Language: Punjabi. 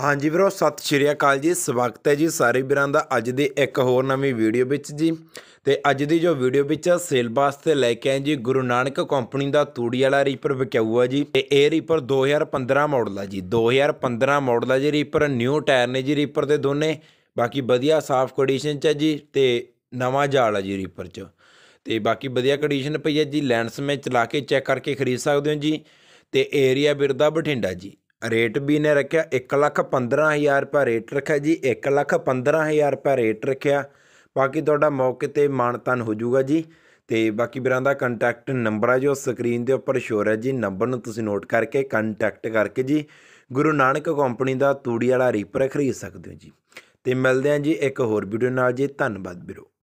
ਹਾਂਜੀ ਵੀਰੋ ਸਤਿ ਸ਼੍ਰੀ ਅਕਾਲ ਜੀ ਸਵਾਗਤ ਹੈ ਜੀ ਸਾਰੇ ਵੀਰਾਂ ਦਾ ਅੱਜ ਦੇ ਇੱਕ ਹੋਰ ਨਵੀਂ ਵੀਡੀਓ ਵਿੱਚ ਜੀ ਤੇ ਅੱਜ ਦੀ ਜੋ ਵੀਡੀਓ ਵਿੱਚ ਸੇਲ ਵਾਸਤੇ ਲੈ ਕੇ ਆਏ ਜੀ ਗੁਰੂ ਨਾਨਕ ਕੰਪਨੀ ਦਾ ਤੂੜੀ ਵਾਲਾ ਰੀਪਰ ਵਿਕਿਆਊ ਆ ਜੀ ਤੇ ਇਹ ਰੀਪਰ 2015 ਮਾਡਲ ਆ ਜੀ 2015 ਮਾਡਲ ਆ ਜੀ ਰੀਪਰ ਨਿਊ ਟਾਇਰ ਨੇ ਜੀ ਰੀਪਰ ਦੇ ਦੋਨੇ ਬਾਕੀ ਵਧੀਆ ਸਾਫ਼ ਕੰਡੀਸ਼ਨ ਚ ਹੈ ਜੀ ਤੇ ਨਵਾਂ ਜਾਲ ਆ ਜੀ ਰੀਪਰ ਚ ਤੇ ਬਾਕੀ ਵਧੀਆ ਕੰਡੀਸ਼ਨ ਪਈ ਹੈ ਜੀ ਲੈਂਡਸ ਮੈਂ ਚਲਾ ਕੇ ਚੈੱਕ ਕਰਕੇ ਖਰੀਦ ਸਕਦੇ ਹੋ ਜੀ ਤੇ ਏਰੀਆ ਬਿਰਦਾ ਬਠਿੰਡਾ ਜੀ ਰੇਟ ਵੀ ਨੇ ਰੱਖਿਆ 1 ਲੱਖ 15000 ਰੁਪਏ ਰੇਟ ਰੱਖਿਆ ਜੀ 1 ਲੱਖ 15000 ਰੁਪਏ ਰੇਟ ਰੱਖਿਆ ਬਾਕੀ ਤੁਹਾਡਾ ਮੌਕੇ ਤੇ ਮਾਨਤਨ ਹੋ ਜਾਊਗਾ ਜੀ ਤੇ ਬਾਕੀ ਵੀਰਾਂ ਦਾ ਕੰਟੈਕਟ ਨੰਬਰ ਆ ਜੋ ਸਕਰੀਨ ਦੇ ਉੱਪਰ ਸ਼ੋਰ ਹੈ ਜੀ ਨੰਬਰ ਨੂੰ ਤੁਸੀਂ ਨੋਟ ਕਰਕੇ ਕੰਟੈਕਟ ਕਰਕੇ ਜੀ ਗੁਰੂ ਨਾਨਕ ਕੰਪਨੀ ਦਾ ਤੂੜੀ ਵਾਲਾ ਰੀਪਰ ਖਰੀਦ ਸਕਦੇ ਹੋ ਜੀ ਤੇ ਮਿਲਦੇ ਆਂ ਜੀ ਇੱਕ ਹੋਰ ਵੀਡੀਓ ਨਾਲ ਜੀ ਧੰਨਵਾਦ ਵੀਰੋ